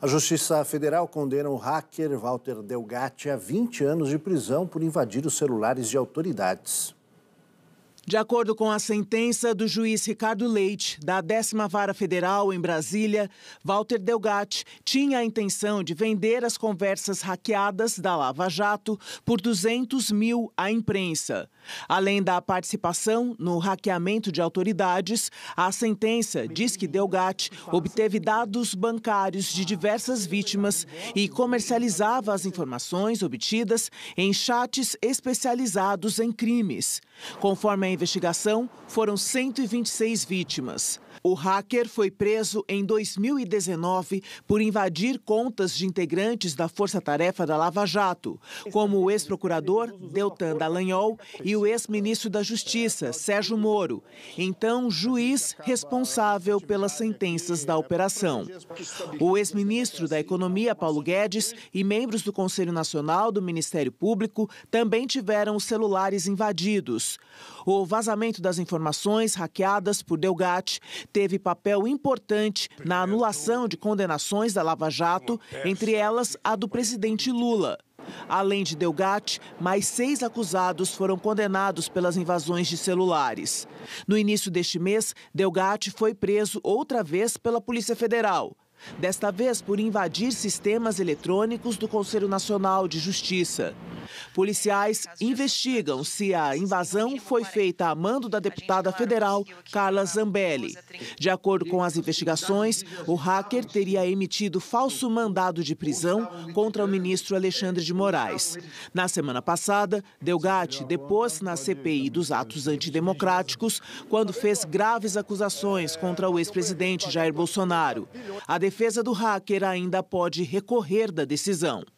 A Justiça Federal condena o hacker Walter Delgatti a 20 anos de prisão por invadir os celulares de autoridades. De acordo com a sentença do juiz Ricardo Leite, da décima Vara Federal em Brasília, Walter Delgatti tinha a intenção de vender as conversas hackeadas da Lava Jato por 200 mil à imprensa. Além da participação no hackeamento de autoridades, a sentença diz que Delgatti obteve dados bancários de diversas vítimas e comercializava as informações obtidas em chats especializados em crimes. Conforme a investigação, foram 126 vítimas. O hacker foi preso em 2019 por invadir contas de integrantes da Força Tarefa da Lava Jato, como o ex-procurador Deltan Dallagnol e o ex-ministro da Justiça, Sérgio Moro, então juiz responsável pelas sentenças da operação. O ex-ministro da Economia, Paulo Guedes, e membros do Conselho Nacional do Ministério Público também tiveram os celulares invadidos. O vazamento das informações hackeadas por Delgatti teve papel importante na anulação de condenações da Lava Jato, entre elas a do presidente Lula. Além de Delgatti, mais seis acusados foram condenados pelas invasões de celulares. No início deste mês, Delgatti foi preso outra vez pela Polícia Federal. Desta vez por invadir sistemas eletrônicos do Conselho Nacional de Justiça. Policiais investigam se a invasão foi feita a mando da deputada federal Carla Zambelli. De acordo com as investigações, o hacker teria emitido falso mandado de prisão contra o ministro Alexandre de é, Moraes. Na semana passada, Delgatti depôs na CPI dos atos antidemocráticos quando fez graves acusações é, contra o ex-presidente Jair Bolsonaro. A defesa do hacker ainda pode recorrer da decisão.